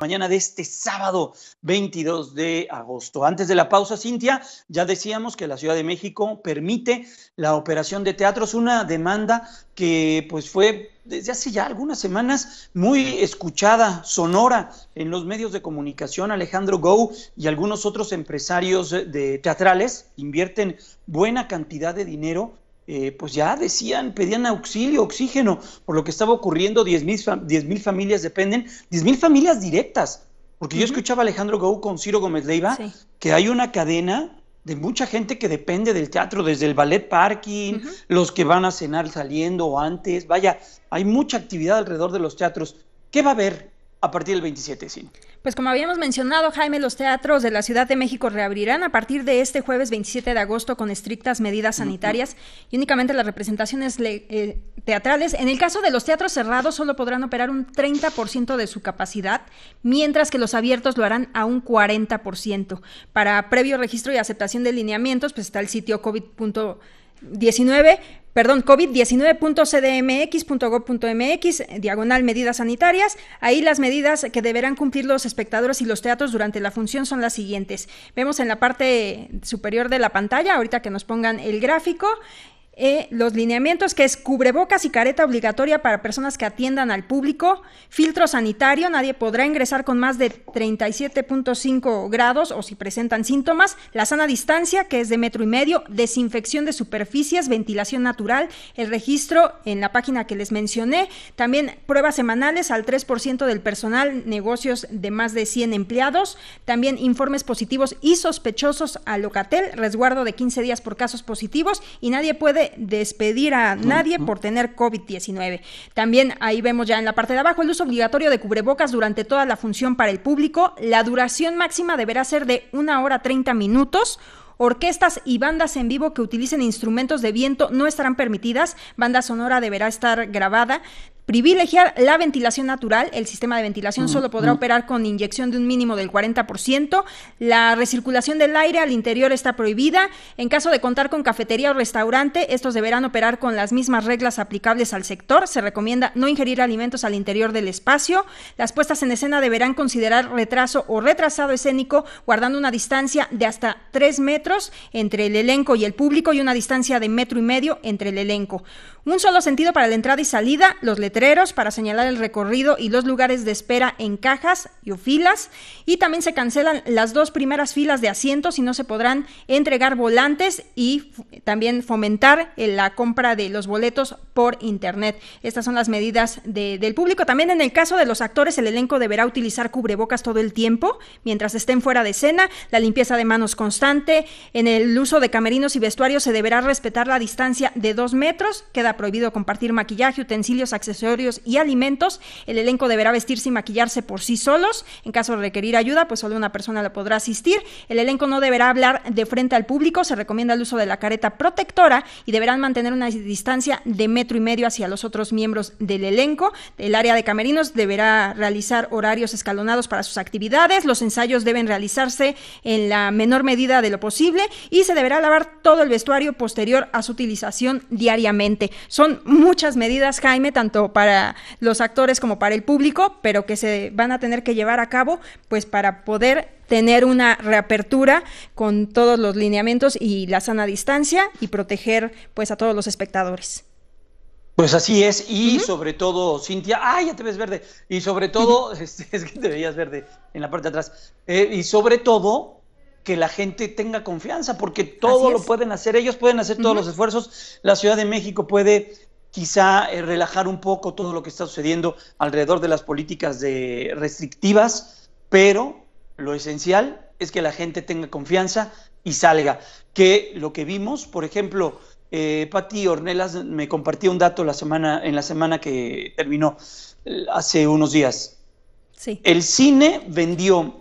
mañana de este sábado 22 de agosto. Antes de la pausa, Cintia, ya decíamos que la Ciudad de México permite la operación de teatros, una demanda que pues fue desde hace ya algunas semanas muy escuchada, sonora en los medios de comunicación. Alejandro Gou y algunos otros empresarios de teatrales invierten buena cantidad de dinero eh, pues ya decían, pedían auxilio, oxígeno, por lo que estaba ocurriendo, 10 mil, familias dependen, diez mil familias directas, porque yo escuchaba a Alejandro Gou con Ciro Gómez Leiva, que hay una cadena de mucha gente que depende del teatro, desde el ballet parking, los que van a cenar saliendo o antes, vaya, hay mucha actividad alrededor de los teatros. ¿Qué va a haber? a partir del 27, sí. Pues como habíamos mencionado, Jaime, los teatros de la Ciudad de México reabrirán a partir de este jueves 27 de agosto con estrictas medidas sanitarias y únicamente las representaciones eh, teatrales. En el caso de los teatros cerrados, solo podrán operar un 30% de su capacidad, mientras que los abiertos lo harán a un 40%. Para previo registro y aceptación de lineamientos, pues está el sitio COVID. 19 perdón, COVID-19.cdmx.gov.mx, diagonal medidas sanitarias. Ahí las medidas que deberán cumplir los espectadores y los teatros durante la función son las siguientes. Vemos en la parte superior de la pantalla, ahorita que nos pongan el gráfico, eh, los lineamientos que es cubrebocas y careta obligatoria para personas que atiendan al público, filtro sanitario, nadie podrá ingresar con más de 37.5 grados o si presentan síntomas, la sana distancia que es de metro y medio, desinfección de superficies, ventilación natural, el registro en la página que les mencioné, también pruebas semanales al 3% del personal, negocios de más de 100 empleados, también informes positivos y sospechosos a locatel, resguardo de 15 días por casos positivos y nadie puede despedir a nadie por tener COVID-19. También ahí vemos ya en la parte de abajo el uso obligatorio de cubrebocas durante toda la función para el público. La duración máxima deberá ser de una hora 30 minutos. Orquestas y bandas en vivo que utilicen instrumentos de viento no estarán permitidas. Banda sonora deberá estar grabada. Privilegiar la ventilación natural. El sistema de ventilación mm, solo podrá mm. operar con inyección de un mínimo del 40%. La recirculación del aire al interior está prohibida. En caso de contar con cafetería o restaurante, estos deberán operar con las mismas reglas aplicables al sector. Se recomienda no ingerir alimentos al interior del espacio. Las puestas en escena deberán considerar retraso o retrasado escénico, guardando una distancia de hasta 3 metros entre el elenco y el público y una distancia de metro y medio entre el elenco. Un solo sentido para la entrada y salida, los letreros para señalar el recorrido y los lugares de espera en cajas y filas. Y también se cancelan las dos primeras filas de asientos y no se podrán entregar volantes y también fomentar eh, la compra de los boletos por Internet. Estas son las medidas del público. También en el caso de los actores, el elenco deberá utilizar cubrebocas todo el tiempo mientras estén fuera de escena, la limpieza de manos constante, en el uso de camerinos y vestuarios se deberá respetar la distancia de dos metros, queda prohibido compartir maquillaje, utensilios, accesorios y alimentos. El elenco deberá vestirse y maquillarse por sí solos. En caso de requerir ayuda, pues solo una persona la podrá asistir. El elenco no deberá hablar de frente al público. Se recomienda el uso de la careta protectora y deberán mantener una distancia de metro y medio hacia los otros miembros del elenco. El área de camerinos deberá realizar horarios escalonados para sus actividades. Los ensayos deben realizarse en la menor medida de lo posible y se deberá lavar todo el vestuario posterior a su utilización diariamente. Son muchas medidas, Jaime, tanto para los actores como para el público, pero que se van a tener que llevar a cabo pues para poder tener una reapertura con todos los lineamientos y la sana distancia y proteger pues a todos los espectadores. Pues así es, y sobre todo, Cintia, ¡ay, ya te ves verde! Y sobre todo, este, es, que te veías verde en la parte de atrás, eh, y sobre todo, que la gente tenga confianza, porque todo lo pueden hacer, ellos pueden hacer todos los esfuerzos, la Ciudad de México puede quizá eh, relajar un poco todo lo que está sucediendo alrededor de las políticas de restrictivas, pero lo esencial es que la gente tenga confianza y salga. Que lo que vimos, por ejemplo, eh, Patti Ornelas me compartió un dato la semana, en la semana que terminó, eh, hace unos días. Sí. El cine vendió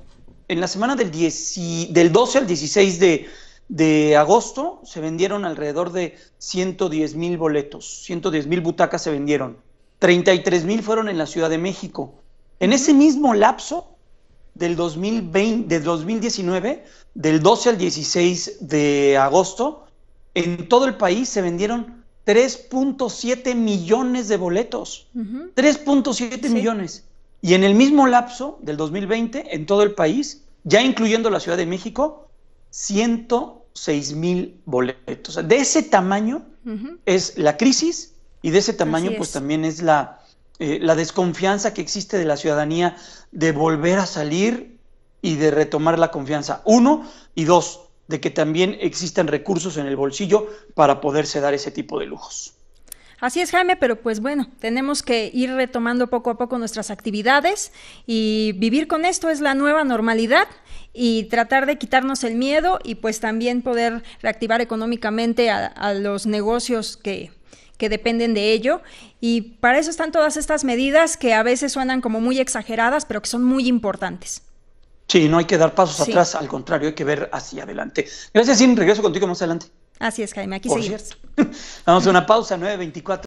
en la semana del, del 12 al 16 de de agosto se vendieron alrededor de 110 mil boletos, 110 mil butacas se vendieron, 33 mil fueron en la Ciudad de México. En ese mismo lapso del, 2019, del 12 al 16 de agosto, en todo el país se vendieron 3.7 millones de boletos. 3.7 millones. Y en el mismo lapso del 2020, en todo el país, ya incluyendo la Ciudad de México, seis mil boletos. De ese tamaño es la crisis y de ese tamaño pues también es la, eh, la desconfianza que existe de la ciudadanía de volver a salir y de retomar la confianza. Uno y dos, de que también existan recursos en el bolsillo para poderse dar ese tipo de lujos. Así es, Jaime, pero pues bueno, tenemos que ir retomando poco a poco nuestras actividades y vivir con esto es la nueva normalidad y tratar de quitarnos el miedo y pues también poder reactivar económicamente a, los negocios que, dependen de ello. Y para eso están todas estas medidas que a veces suenan como muy exageradas, pero que son muy importantes. Sí, no hay que dar pasos atrás, al contrario, hay que ver hacia adelante. Gracias, Sin. Regreso contigo más adelante. Así es, Jaime. Aquí Vamos a una pausa, 9.24.